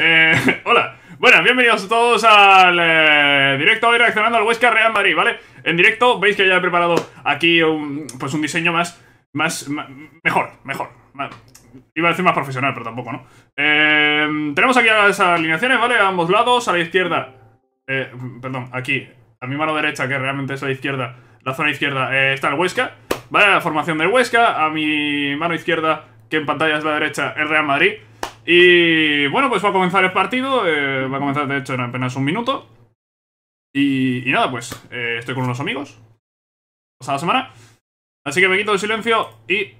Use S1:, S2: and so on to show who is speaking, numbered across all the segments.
S1: Eh, hola. Bueno, bienvenidos todos al eh, directo hoy reaccionando al Huesca Real Madrid, ¿vale? En directo veis que ya he preparado aquí un, pues un diseño más, más, mejor, mejor. iba a decir más profesional, pero tampoco, ¿no? Eh, tenemos aquí las alineaciones, ¿vale? A ambos lados, a la izquierda. Eh, perdón, aquí, a mi mano derecha, que realmente es la izquierda, la zona izquierda, eh, está el Huesca, ¿vale? La formación del Huesca, a mi mano izquierda, que en pantalla es la derecha, el Real Madrid. Y bueno, pues va a comenzar el partido. Eh, va a comenzar, de hecho, en apenas un minuto. Y, nada, pues eh, estoy con unos amigos. Pasada semana. Así que me quito el silencio
S2: y.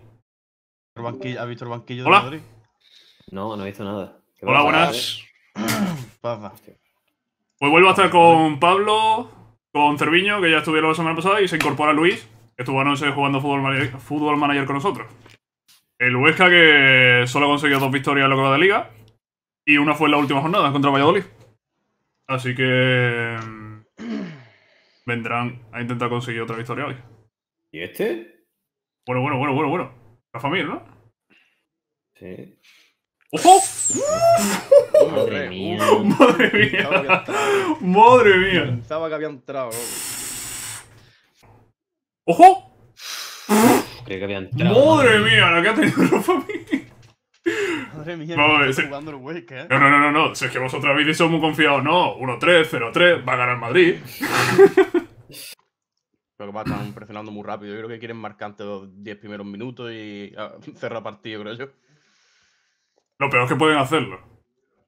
S2: ¿Ha visto el banquillo ¿Hola? de Madrid?
S3: No, no he visto nada. Hola,
S2: buenas. Pues
S1: vuelvo a estar con Pablo, con Cerviño, que ya estuvieron la semana pasada, y se incorpora Luis, que estuvo anoche jugando fútbol, fútbol manager con nosotros. El Huesca que solo ha conseguido dos victorias en lo que va de liga. Y una fue en la última jornada contra Valladolid. Así que mm, vendrán a intentar conseguir otra victoria hoy. ¿Y este? Bueno, bueno, bueno, bueno, bueno. La familia, ¿no? Sí. ¡Ojo! Madre mía. Madre mía. Madre mía. Pensaba que había entrado. ¡Ojo! ¡Madre mía, la que ha tenido Rafa Madre mía, no, jugando el ¿eh? No, no, no, no, Si es que vosotros habéis dicho muy confiados, no. 1-3, 0-3, va a ganar el Madrid.
S2: Creo que va, están presionando muy rápido. Yo creo que quieren marcar antes los 10 primeros minutos y ah, cerrar partido, creo yo. Lo peor es que pueden hacerlo.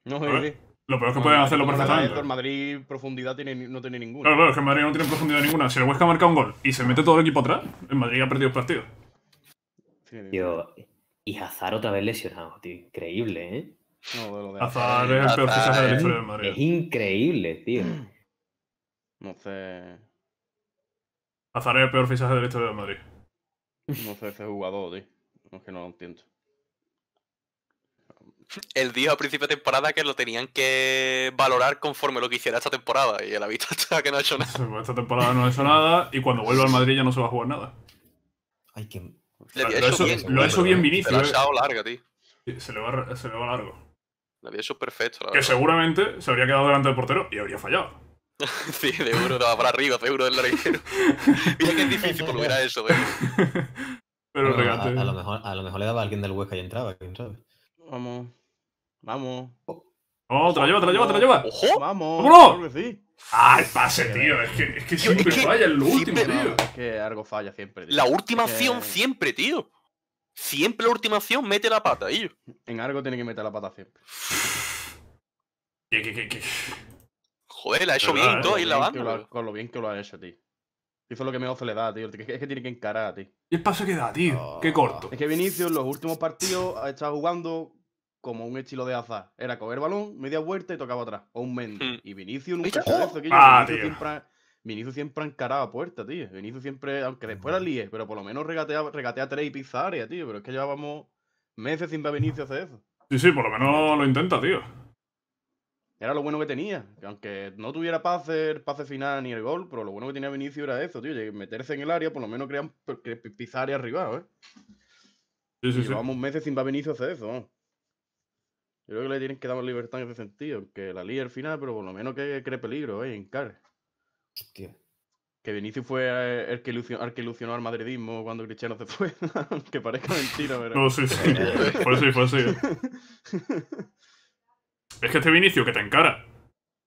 S2: No, sí, Lo peor es que pueden hacerlo perfectamente. El Madrid profundidad tiene, no tiene ninguna. Claro, claro, es que Madrid no tiene profundidad ninguna. Si el Huesca
S1: marca un gol y se mete todo el equipo atrás, el Madrid ha perdido el partido.
S2: Tío, y Hazard otra vez lesionado, tío. Increíble, ¿eh? No, lo de Hazard, es el peor fichaje del ¿eh? historia del Madrid. Es
S1: increíble, tío. No sé. Hazard es el peor fichaje de la historia del Madrid. No sé ese jugador,
S2: tío. No es que no lo entiendo.
S3: Él dijo a principio de temporada que lo tenían que valorar conforme lo que hiciera esta temporada. Y él ha visto hasta que no ha hecho nada.
S1: Esta temporada no ha hecho nada. Y cuando vuelva al Madrid ya no se va a jugar nada. Ay, que lo, hecho bien, hecho bien Vinicius. Eh. Se lo ha
S3: echado largo, tío. Se le, va, se le va largo. Lo había hecho
S1: perfecto. que seguramente se habría quedado delante del portero y habría fallado. sí, de uno estaba para arriba, de uno del larguero. Mira que es difícil lo hubiera eso, güey. Pero el regate. A, eh. lo
S2: mejor, a lo mejor le daba a alguien del Huesca y entraba, quién sabe. Vamos. Vamos. Oh.
S1: Oh, te la lleva, te lleva, lleva. ¡Ojo!
S3: ¡Vamos! ¡Vámonos!
S2: Ah, el pase,
S1: tío. Es que, es que siempre falla, en lo último, tío.
S3: Es
S2: que algo
S1: falla
S3: siempre. La última siempre, tío.
S2: Siempre la última acción mete la pata, tío. En algo tiene que meter la pata siempre. ¿Qué, Joder, la ha hecho bien todo ahí la banda. Con lo bien que lo ha hecho, tío. es lo que mejor se le da, tío. Es que tiene que encarar, tío.
S1: ¿Y el pase que da, tío? Ah, Qué corto.
S2: Es que Vinicius en los últimos partidos ha estado jugando como un estilo de azar. Era coger balón, media vuelta y tocaba atrás. O un Mendy. Hmm. Y Vinicius nunca ah, siempre, encaraba puerta, tío. Vinicius siempre, aunque después la líe, pero por lo menos regatea, regatea tres y pisa área, tío. Pero es que llevábamos meses sin ver a hacer eso.
S1: Sí, sí, por lo menos lo intenta, tío.
S2: Era lo bueno que tenía. Aunque no tuviera pase, pase final ni el gol, pero lo bueno que tenía Vinicius era eso, tío. Meterse en el área, por lo menos crean pues, pisar área arriba, ¿eh? Sí, sí, sí. Llevamos meses sin ver a Vinicius hacer eso, creo que le tienen que dar más libertad en ese sentido, que la liga al final, pero por lo menos que cree peligro, ¿eh? En que Que Vinicius fue eh, el que, ilusionó, al madridismo cuando Cristiano se fue. que
S1: parezca mentira, pero. No, sí, sí. fue así, fue así. es que este Vinicius que te encara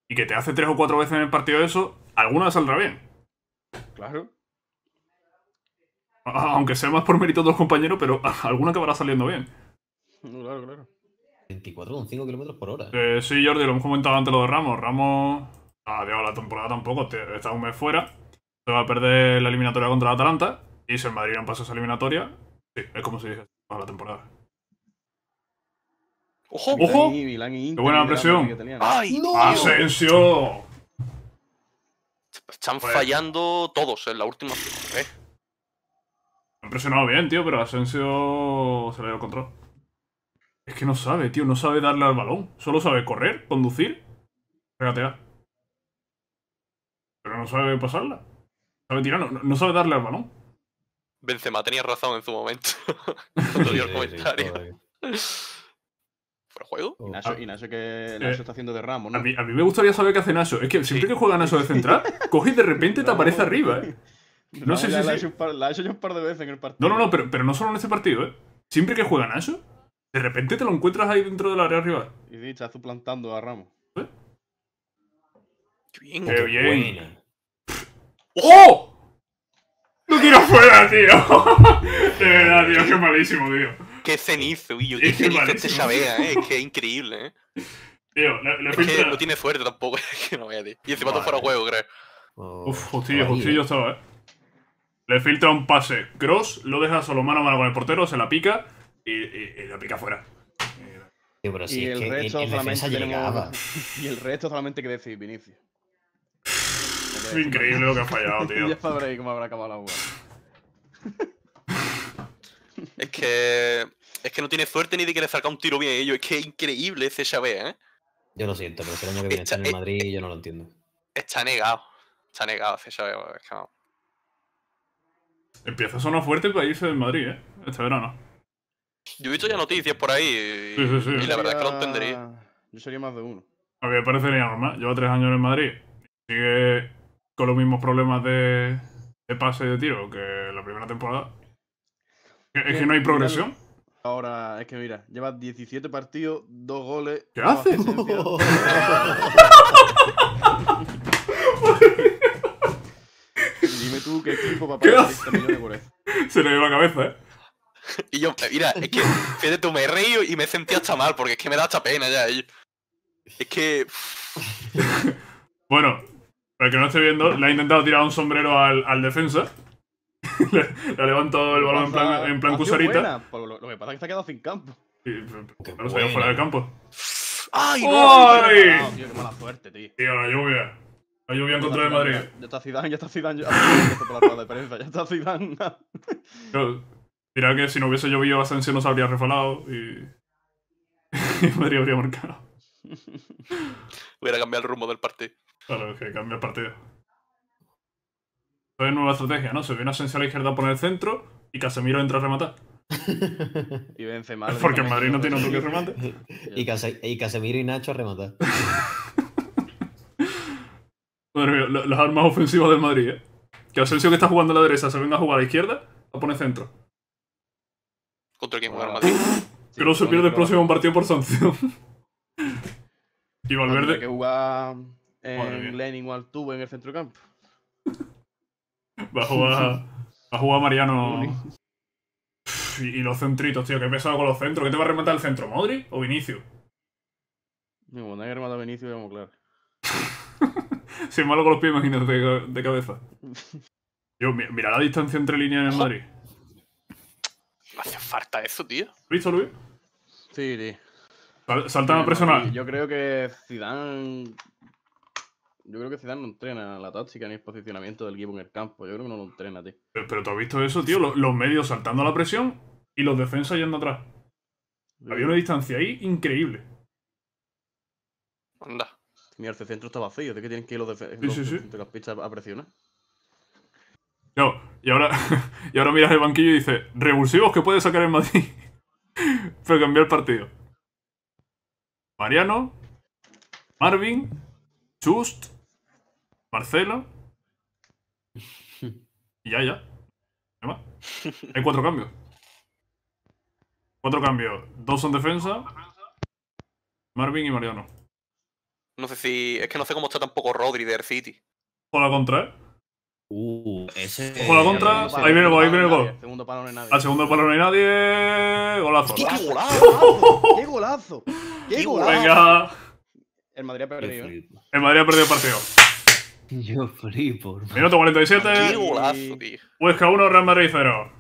S1: y que te hace tres o cuatro veces en el partido de eso, alguna saldrá bien. Claro. Aunque sea más por mérito de los compañeros, pero alguna acabará saliendo bien. claro, claro. 24,5 kilómetros por hora. Eh, sí, Jordi, lo hemos comentado antes lo de Ramos. Ramos. Ah, dejado la temporada tampoco. Está un mes fuera. Se va a perder la eliminatoria contra el Atalanta. Y si el Madrid no pasa esa eliminatoria, sí, es como si dijese para la temporada.
S2: ¡Ojo! ¡Ojo! ¡Qué buena presión! ¡Ay, no! ¡Asensio!
S1: Están pues-
S3: fallando todos en la última. Eh.
S1: Han presionado bien, tío, pero Asensio se le dio el control. Es que no sabe, tío, no sabe darle al balón. Solo sabe correr, conducir, regatear. Pero no sabe pasarla. Sabe tirar, no, sabe darle al balón.
S3: Benzema tenía razón en su momento.
S1: Cuando el comentario. juego? Y Nacho, ah, que eh, Nacho está haciendo de ramo, ¿no? A mí, me gustaría saber qué hace Nacho. Es que siempre que juega Nacho de central, coge y de repente te aparece arriba, ¿eh? No, sé si. La,
S2: hecho yo un par de veces en el partido.
S1: No, no, no, pero, no solo en este partido, ¿eh? Siempre que juega Nacho, de repente te lo encuentras ahí dentro del área rival. Y sí, estás suplantando a Ramos. ¿Eh? ¡Qué bien! ¡Qué, bien! ¡Oh!
S3: no tiro fuera, tío! De verdad, tío, qué malísimo, tío. Qué cenizo, tío! qué, cenizo este ¿eh? ¡Qué increíble, ¿eh? Tío, le, le es no tiene suerte tampoco, es que no vaya, tío. Y encima vale. todo fuera juego, creo. Oh, Uf, hostillo, hostillo
S1: estaba, ¿eh? Le filtra un pase cross, lo deja solo mano a mano con el portero, se la pica y, y, lo pica fuera. y, el resto
S2: solamente tenemos, que decir Vinicius. es Increíble lo que ha fallado, tío. ya sabréis cómo habrá acabado la
S3: jugada. es que. Es que no tiene suerte ni de que le un tiro bien a ellos. Es que es increíble ese Xavier, ¿eh?
S1: Yo lo siento, pero el año que viene está, en el e- Madrid yo no lo entiendo.
S3: Está negado. Está negado ese Xavier,
S1: Empieza a sonar fuerte el país del Madrid, ¿eh? Este verano.
S3: Yo he visto ya noticias por ahí y, sí, sí, sí. y la verdad es que lo entendería. Yo sería
S2: más de uno.
S1: A mí me parecería normal. Lleva tres años en Madrid. Sigue con los mismos problemas de, pase y de tiro que la primera temporada. Es que, no hay progresión.
S2: Ahora, es que mira, lleva 17 partidos, dos goles. ¿Qué hace? Dime
S3: tú qué
S1: tipo va a pagar 30 millones por eso. Se le dio la cabeza, ¿eh?
S3: Y yo, mira, es que, fíjate tú, me reído y me he sentido hasta mal, porque es que me da hasta pena ya. es
S1: que... bueno, para el que no esté viendo, le ha intentado tirar un sombrero al, al defensa. le, ha levantado el balón en plan, en ah,
S2: Lo, que pasa es que se ha quedado sin campo. Sí, se ha ido fuera del campo.
S1: ¡Ay! No, ¡Ay! Tío, qué mala suerte, tío. Tío, la lluvia. La lluvia en contra de Madrid. Ya está Zidane, ya está Zidane. Ya está Zidane. Ya está Zidane. Mirá que si no hubiese llovido Asensio no se habría refalado y, y Madrid habría marcado. Hubiera cambiado el rumbo del partido. Claro, que cambia el partido. es nueva estrategia, ¿no? Se viene Asensio a la izquierda poner el centro y Casemiro entra a rematar. y mal. Porque en Madrid no tiene otro que remate. y, Casemiro y Nacho a rematar. Madre mía, las armas ofensivas del Madrid, ¿eh? Que Asensio que está jugando a la derecha se venga a jugar a la izquierda, a poner centro otro equipo ah. que armadillo. Pero se pierde el próximo partido por sanción. y Valverde.
S2: que juega en Lenin o Altuve en el centrocampo.
S1: Va a jugar, va a Mariano. y, los centritos, tío, que pesado con los centros. ¿Qué te va a rematar el centro, Modri o Vinicio? No, bueno, hay que a Vinicio, vamos claro. Si es malo con los pies, imagínate de, cabeza. Yo, mira la distancia entre líneas en el Madrid hace falta eso, tío. ¿Visto, Luis? Sí, sí. a presionar. Yo
S2: creo que Zidane. Yo creo que Zidane no entrena la táctica ni el posicionamiento
S1: del equipo en el campo. Yo creo que no lo entrena, tío. Pero, tú has visto eso, tío. Los, medios saltando a la presión y los defensas yendo atrás. Había una distancia ahí increíble.
S2: Anda. Mira, el centro está vacío. ¿De qué tienen que ir los defensas sí, sí, a presionar?
S1: No, y ahora, ahora miras el banquillo y dices, revulsivos que puede sacar el Madrid. Pero cambió el partido. Mariano, Marvin, Just Marcelo. Y ya, ya. Hay cuatro cambios. Cuatro cambios. Dos son defensa. Marvin y Mariano.
S3: No sé si. Es que no sé cómo está tampoco Rodri de City.
S1: Por la contra, ¿eh? Uh, ese. Ojo la contra. ahí viene el gol, ahí viene el gol. Segundo palo no hay nadie. Al segundo palo no hay nadie. Golazo. ¡Qué golazo!
S2: ¡Qué golazo! ¡Qué golazo! Venga. El Madrid ha perdido. ¿eh?
S1: El Madrid ha perdido el partido. Yo flipo. Minuto 47. ¡Qué
S3: golazo, tío!
S1: Huesca 1, Real Madrid 0.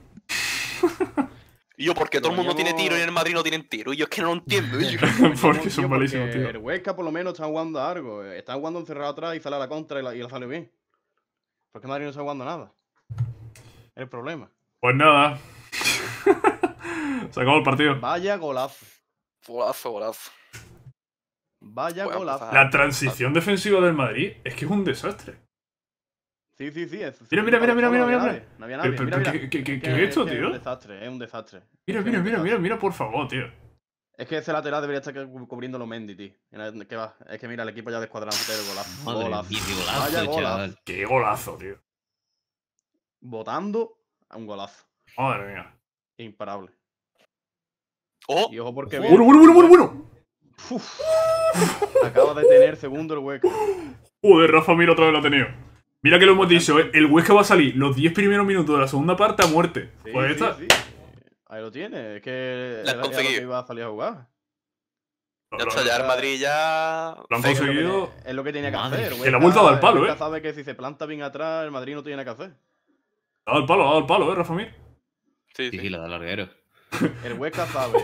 S3: yo, porque todo el mundo tiene tiro y el Madrid no tienen tiro. yo es que no lo entiendo. porque son malísimos, tío. El Huesca
S2: por lo menos está jugando a algo. Está jugando encerrado atrás y sale a la contra y y la sale bien. Porque Madrid no está jugando nada. el problema.
S1: Pues nada.
S2: Se acabó el partido. Vaya golazo. Golazo, golazo. Vaya golazo. La transición
S1: defensiva del Madrid es que es un desastre.
S2: Sí, sí, sí. mira, mira, mira, mira, mira, mira. No había nadie. Mira, mira. ¿Qué, qué, es esto, tío? Es un desastre, es eh, un desastre. Mira, mira, mira, mira,
S1: mira, por favor, tío.
S2: Es que ese lateral debería estar cubriéndolo Mendy, tío. Es que mira, el equipo ya descuadrado de golazo. golazo. qué golazo, Vaya Qué golazo, tío. Votando a un golazo. Madre mía. Imparable.
S1: ¡Oh! Y ojo porque. ¡Bueno, bueno, bueno, Acaba de tener segundo el hueco. Joder, Rafa, mira otra vez lo ha tenido. Mira que lo hemos dicho, ¿eh? el hueco va a salir los 10 primeros minutos de la segunda parte a muerte. pues esta.
S2: Ahí lo tiene, es que la lo iba a salir a jugar. Ya está, ya el Madrid ya. Lo han conseguido. Es lo que tenía que hacer, güey. la vuelta al palo, eh. sabe que si se planta bien atrás, el Madrid no tiene que hacer.
S1: Ha dado el palo, ha dado el palo, eh, Rafa Mir. Sí, sí, sí, la da larguero.
S2: El Huesca sabe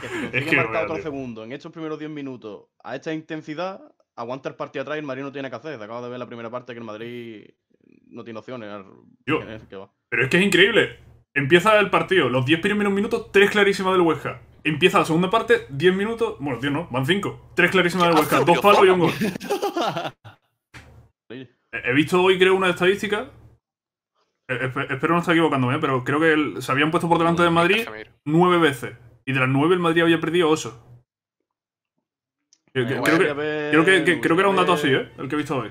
S2: que si es que otro segundo en estos primeros 10 minutos a esta intensidad, aguanta el partido atrás y el Madrid no tiene que hacer. acabo de ver la primera parte que el Madrid no tiene
S1: opciones. Yo, Pero es que es increíble. Empieza el partido, los 10 primeros minutos, tres clarísimas del Huesca. Empieza la segunda parte, 10 minutos, bueno, tío, no, van 5. Tres clarísimas del Huesca, dos palos y un gol. He visto hoy, creo, una estadística. Eh, espero no estar equivocándome, ¿eh? pero creo que se habían puesto por delante de Madrid 9 veces. Y de las 9 el Madrid había perdido 8. Creo que, creo
S3: que, creo que era un dato así, ¿eh? El que he visto hoy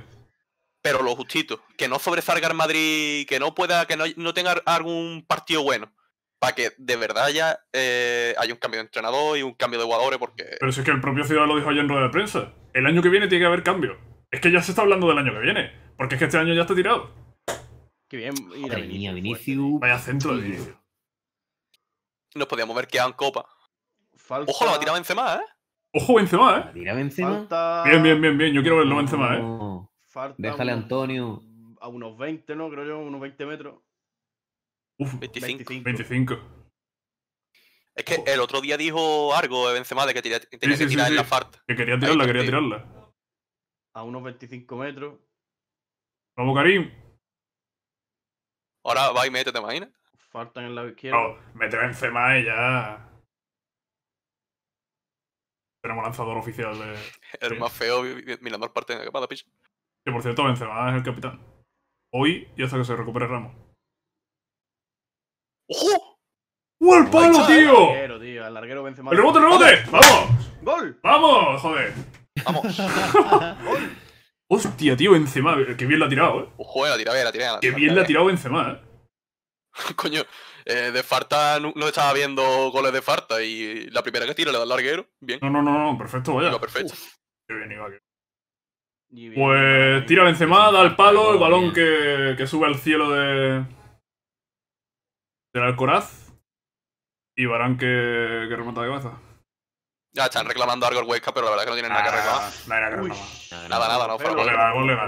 S3: pero lo justito. Que no sobresalga el Madrid, que no pueda, que no, tenga algún partido bueno. Para que de verdad ya
S1: eh, haya un cambio de entrenador y un cambio de jugadores, porque. Pero si es que el propio Ciudad lo dijo ayer en rueda de prensa. El año que viene tiene que haber cambio. Es que ya se está hablando del año que viene. Porque es que este año ya está tirado. Qué bien. Mira, Vinicius. Vaya centro de Vinicius. Nos
S3: podíamos ver que en Copa. Ojo, lo ha tirado Benzema, ¿eh?
S1: Ojo, Benzema, ¿eh? tira Bien, bien, bien, bien. Yo quiero verlo Benzema, ¿eh? Déjale a Antonio.
S3: A unos 20, ¿no? Creo yo, unos 20 metros.
S1: Uf, 25. 25.
S3: Es que el otro día dijo algo de Benzema de que tenía, que tirar en la farta. Que quería tirarla, quería tirarla.
S2: A unos 25 metros.
S1: Vamos, Karim.
S3: Ahora va y mete, ¿te imaginas? Faltan en la izquierda. No, mete Benzema y
S1: ya. Tenemos lanzador oficial de. el más
S3: feo mirando al parte de la picha.
S1: Que por cierto, Benzema es el capitán. Hoy y hasta que se recupere Ramos. ¡Ojo! ¡Uh, el palo, eh, tío! El larguero,
S3: tío. El Benzema. ¡El rebote, el rebote! ¡Vamos!
S1: ¡Gol! ¡Vamos, joder! ¡Vamos! ¡Gol! Hostia, tío, Benzema. Qué bien la ha tirado, eh.
S3: Ojo, eh, la tirada la tirada Qué bien la ha tirado Benzema, eh. Coño, eh, de Farta no, estaba viendo goles de Farta y la primera que tira le da al larguero. Bien.
S1: No, no, no, no perfecto, vaya.
S3: perfecto. Qué bien
S1: iba, pues tira Benzema, da el palo, el balón que, que sube al cielo de del Alcoraz y Barán que, que remata de cabeza.
S3: Ya están reclamando algo el Huesca, pero la verdad que no tienen nada que ah, reclamar.
S1: Nada,
S2: nada, nada, no, Por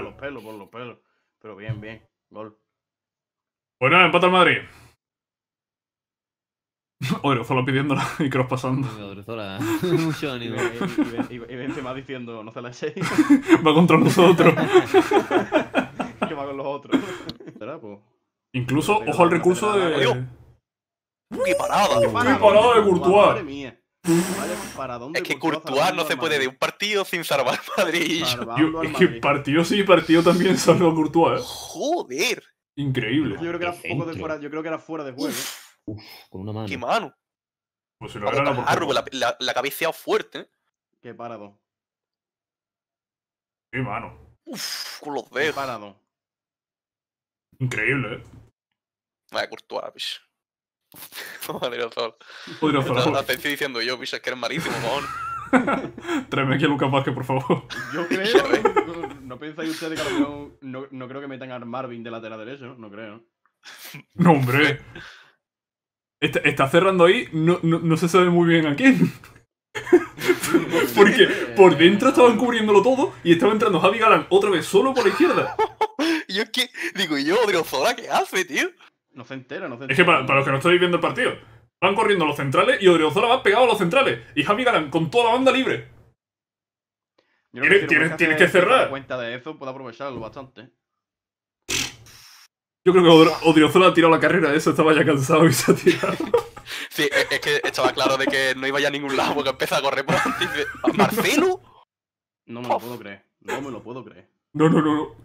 S2: los pelos, por los pelos. Pero bien, bien, gol.
S1: Bueno, pues empata el Madrid. solo pidiéndola y Cross pasando. Y, vence más diciendo, no se la echéis. va contra nosotros. que
S2: va con los otros.
S3: ¿Será, pues?
S1: Incluso, ojo al recurso de...
S3: ¡Qué parada! ¡Qué parada de Courtois! ¡Madre mía!
S1: Pues,
S3: ¿Para dónde es que Courtois no se puede de un partido sin salvar Madrid. es que
S1: partido sí, partido también Salvo a Courtois. ¿eh?
S3: ¡Joder!
S1: Increíble. Yo
S2: creo, que era poco de fuera, yo creo que era fuera de juego.
S1: Uf, con una mano. ¡Qué
S3: mano! Pues si lo agarra, la, la, cabeceado fuerte, ¿eh? Qué parado. ¡Qué mano! Uf, con los dedos. Qué parado.
S1: Increíble, ¿eh? Vaya Courtois, pish. Madre sol.
S3: sol. La estoy diciendo yo, pish, es que eres malísimo, mamón.
S1: Tráeme aquí a Lucas Vázquez, por favor.
S2: Yo creo... ¿eh? ¿No pensáis ustedes que no, no, no creo que metan a Marvin de lateral
S1: derecho? No creo. No, hombre. Está, cerrando ahí, no, se sabe muy bien a quién. Porque por dentro estaban cubriéndolo todo y estaba entrando Javi Galán otra vez solo por la izquierda. yo es que, digo yo, Odriozola, ¿qué hace, tío? No se entera, no se entera. Es que para, los que no estáis viendo el partido, van corriendo los centrales y Odriozola va pegado a los centrales y Javi Galán con toda la banda libre. tienes, que, tienes, cerrar.
S2: cuenta de eso, puedo aprovecharlo bastante.
S1: Yo creo que Odriozola ha tirado la carrera, de eso estaba ya cansado y se ha tirado. Sí,
S3: es que estaba claro de que no iba ya a ningún lado
S1: porque empieza a correr por antes y dice,
S3: ¿Marcelo?
S2: No me lo puedo creer, no me lo puedo creer. No, no, no, no.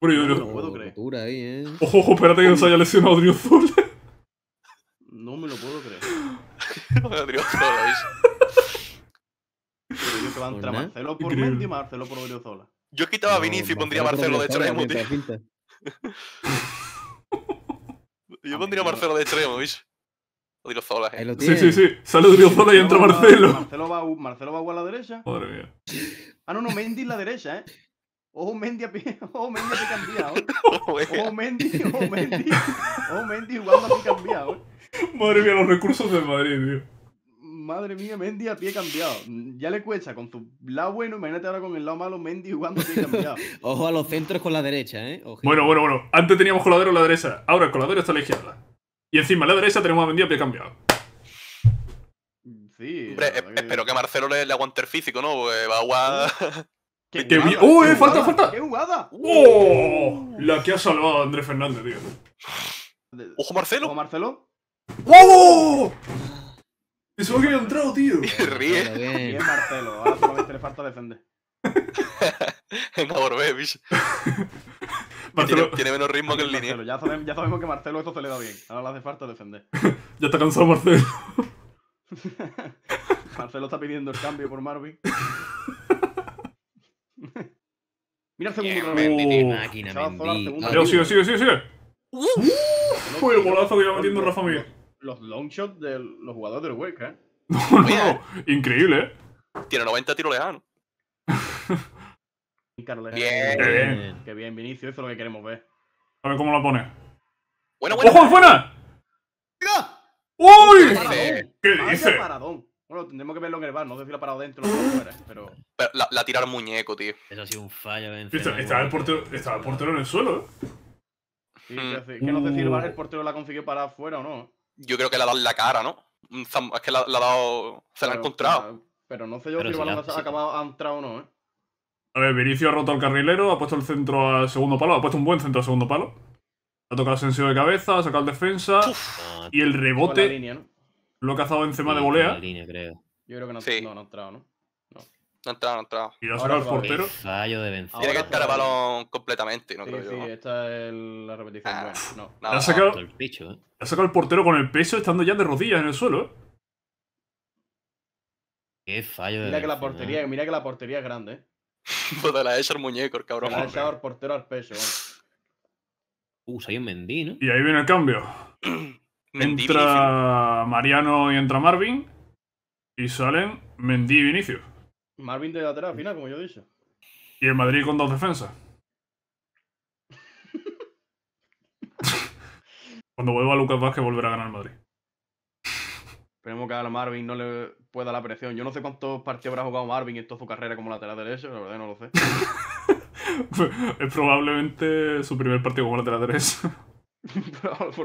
S2: Pero yo no me lo puedo creer. Eh.
S1: Ojo, ojo, espérate que nos haya lesionado Odriozola.
S2: No me lo puedo creer.
S3: Odriozola, Pero yo que va a entrar Marcelo por Mendy y Marcelo por Odriozola. Yo quitaba a Vinicius y pondría a Marcelo de extremo, tío. Yo ah, pondría a Marcelo de extremo, ¿viste? O Zola. ¿eh? Sí, sí,
S2: sí.
S1: Sale Zola y entra Marcelo. Marcelo va, Marcelo va a la derecha. Madre mía.
S2: Ah, no, no, Mendy en la derecha, ¿eh? O Mendy a pie, ojo Mendy a pie cambiado. O Mendy, o Mendy,
S1: O Mendy jugando a pie cambiado. ¿eh? Madre mía, los recursos de Madrid, tío
S2: madre mía, Mendy a pie cambiado. Mm, ya le cuesta con su lado bueno, imagínate ahora con el lado malo, Mendy jugando a pie cambiado.
S1: Ojo a los centros con la derecha, ¿eh? Bueno, bueno, bueno. Antes teníamos coladero a la derecha, ahora el coladero está a la izquierda. Y encima a la derecha tenemos a Mendy a pie cambiado.
S3: Sí. Hombre, espero que Marcelo le, le, aguante el físico, ¿no? Porque va a jugar... Uh,
S1: ¡Qué, eh, falta,
S2: falta! ¡Qué jugada! ¡Oh!
S1: La que ha salvado a Andrés Fernández, tío. ¡Ojo Marcelo! ¡Ojo Marcelo!
S2: ¡Oh!
S3: solo que había entrado, tío. Ríe. Bien, Marcelo. Ahora solamente le falta defender. Venga, volvé, bicho. Marcelo... Tiene, menos ritmo que el
S2: línea. Ya, ya, sabemos que Marcelo esto se le da bien. Ahora le hace falta defender.
S1: ya está cansado Marcelo.
S2: Marcelo está pidiendo el cambio por Marvin. Mira el segundo Mendy, máquina, Mendy. Sigue, sigue, sigue, sigue. el golazo que iba metiendo Rafa Miguel! los long shots de los jugadores del Hueca. ¿eh? no, increíble, ¿eh? Tiene 90 tiros lejanos. Bien. bien. Qué bien, Vinicio, eso es lo que queremos ver. A ver cómo lo pone. Bueno, bueno. ¡Ojo, buena! ¡Uy! ¿Qué, dice? Bueno, tendremos que verlo en el bar, no sé si la ha parado dentro o fuera,
S3: pero... pero la, la muñeco, tío. Eso ha sido un fallo. Eh, estaba el, portero, el portero en el suelo, ¿eh? Sí, que no sé si el, uh. bar, el
S2: portero la consiguió para afuera o no
S3: yo creo que le ha dado la cara, ¿no? Mm,
S1: es que la, ha dado. Se la ha encontrado. Pero, no sé yo si Balón
S2: ha entrado o no, ¿eh?
S1: A ver, Vinicio ha roto al carrilero, ha puesto el centro al segundo palo, ha puesto un buen centro a segundo palo. Ha tocado ascensión de cabeza, ha sacado el defensa. Y el rebote. Lo ha cazado encima de volea. Yo
S3: creo que no, no ha entrado, ¿no? No entrado, no ha sacado al portero. Fallo de Benzema. Tiene que estar el balón completamente, no sí, creo yo. Sí, esta es la repetición. Ah. no, no, ha sacado, El
S1: ¿eh? ha sacado el portero con el peso estando ya de rodillas en el suelo, ¿eh?
S2: Qué fallo mira que la portería, ¿eh? Mira que la portería es grande, ¿eh?
S3: pues la hecho el muñeco, el cabrón. La ha echado el portero al peso.
S1: Uh, salió Mendy, ¿no? Y ahí viene el cambio. entra Mariano y entra Marvin. Y salen Mendy y Vinicius.
S2: Marvin de lateral, al final, como yo he dicho.
S1: Y el Madrid con dos defensas. Cuando vuelva Lucas Vázquez volverá a ganar el Madrid. Esperemos
S2: que a Marvin no le pueda la presión. Yo no sé cuántos partidos habrá jugado Marvin en toda su carrera como lateral derecho, la verdad no lo sé.
S1: es probablemente su primer partido como lateral derecho.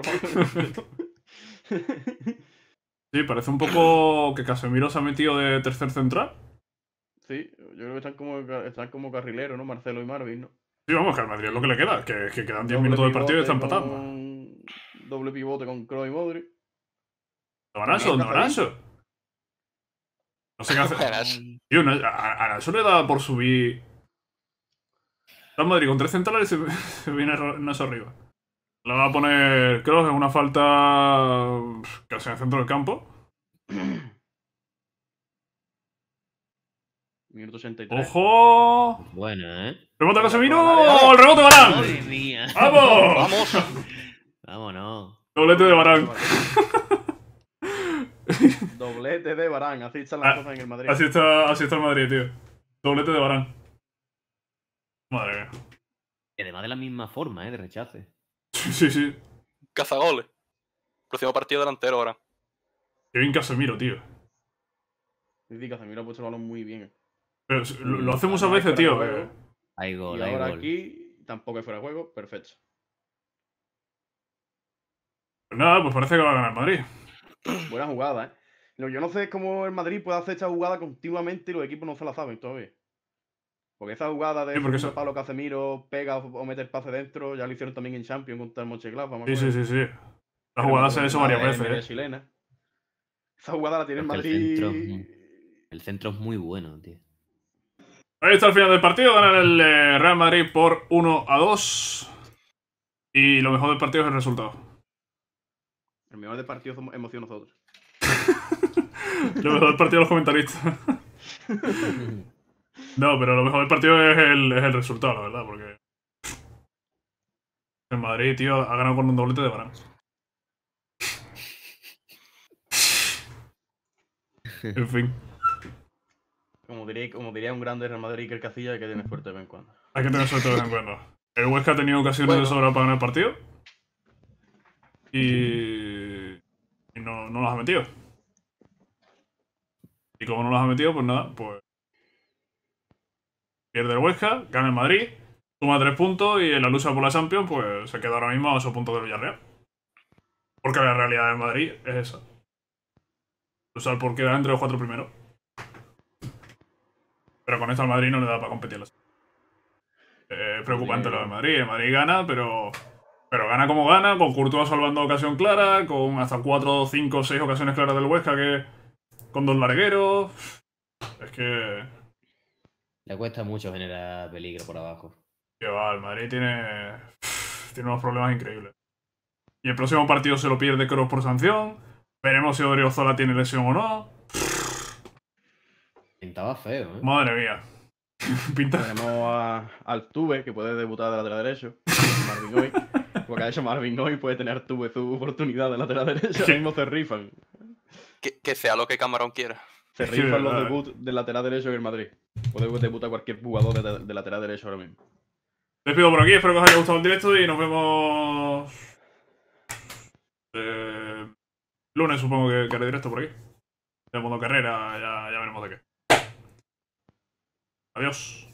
S1: sí, parece un poco que Casemiro se ha metido de tercer central.
S2: Sí, yo creo que están como, están como carrileros, ¿no? Marcelo y Marvin, ¿no? Sí,
S1: vamos, que al Madrid es lo que le queda,
S2: que, que quedan 10 minutos de partido y están empatando. Doble pivote con Kroos y Modric.
S1: Donaso, Donaso. No sé qué hacer Tío, no, a, le da por subir. Está Madrid con tres centrales y se, viene más arriba. Le va a poner Kroos en una falta casi en el centro del campo.
S2: Minuto 83. ¡Ojo!
S1: Bueno, ¿eh? ¡Rebota Casemiro! ¡El rebote Barán! ¡Madre mía! ¡Vamos! ¡Vamos! ¡Vámonos! Doblete de Barán.
S2: Doblete de Barán. Así están las ah, cosas en el Madrid. Así
S1: está, así está el Madrid, tío. Doblete de Barán. Madre mía. Y además de la misma forma, ¿eh? De rechace. Sí, sí,
S3: sí. Cazagoles. Próximo partido delantero ahora. Qué bien Casemiro,
S1: tío.
S2: Sí, Casemiro ha puesto el balón muy bien. Pero lo, hacemos hace muchas veces, tío. Eh. Hay gol, y ahora aquí tampoco es fuera de juego, perfecto.
S1: Pues nada, pues parece que va a ganar Madrid.
S2: Buena jugada, ¿eh? Lo que yo no sé es cómo el Madrid puede hacer esta jugada continuamente y los equipos no se la saben todavía. Porque esa jugada de sí, porque que Pablo Casemiro pega o mete el pase dentro, ya lo hicieron también en Champions contra el vamos Sí, sí, sí, sí. La jugada se eso varias veces. ¿eh? Esa
S1: jugada la tiene el Madrid. El centro,
S2: el centro es muy bueno, tío.
S1: Ahí está el final del partido, ganan el eh, Real Madrid por 1 a 2. Y lo mejor del partido es el resultado.
S2: El mejor del partido hemos nosotros.
S1: lo mejor del partido los comentaristas. no, pero lo mejor del partido es el, resultado, la verdad, porque. El Madrid, tío, ha ganado con un doblete de Barán. en fin.
S2: Como diría, como diría un grande Real Madrid que el Casilla,
S1: hay que tiene suerte de vez en cuando. Hay que tener suerte de vez en cuando. El Huesca ha tenido ocasiones de sobra para ganar el partido. Y. y no, no ha metido. Y como no los ha metido, pues nada, pues. Pierde el Huesca, gana el Madrid, suma tres puntos y en la lucha por la Champions, pues se queda ahora mismo a esos puntos del Villarreal. Porque la realidad en Madrid es esa. sabes por da entre los cuatro primeros. Pero con esto al Madrid no le da para competir. Eh, preocupante lo del Madrid. El Madrid gana, pero, pero gana como gana, con Courtois salvando ocasión clara, con hasta 4, 5, 6 ocasiones claras del Huesca, que con dos largueros. Es que. Le cuesta mucho generar peligro por abajo. Que va, el Madrid tiene, tiene unos problemas increíbles. Y el próximo partido se lo pierde Kroos por sanción. Veremos si Odriozola tiene lesión o no
S2: pintaba feo, ¿eh? Madre mía. Pinta. Tenemos a Tuve, que puede debutar de lateral derecho. Marvin Hoy. Porque a eso Marvin Hoy puede tener Tuve su oportunidad de lateral derecho. Ahora mismo se rifan.
S3: Que, sea lo que Camarón quiera. Se rifan los debuts
S2: de lateral derecho en el Madrid. Puede debutar cualquier
S1: jugador de, lateral derecho ahora mismo. Les pido por aquí, espero que os haya gustado el directo y nos vemos. Eh, lunes supongo que, haré directo por aquí. De modo carrera, ya, ya veremos de qué. Adiós.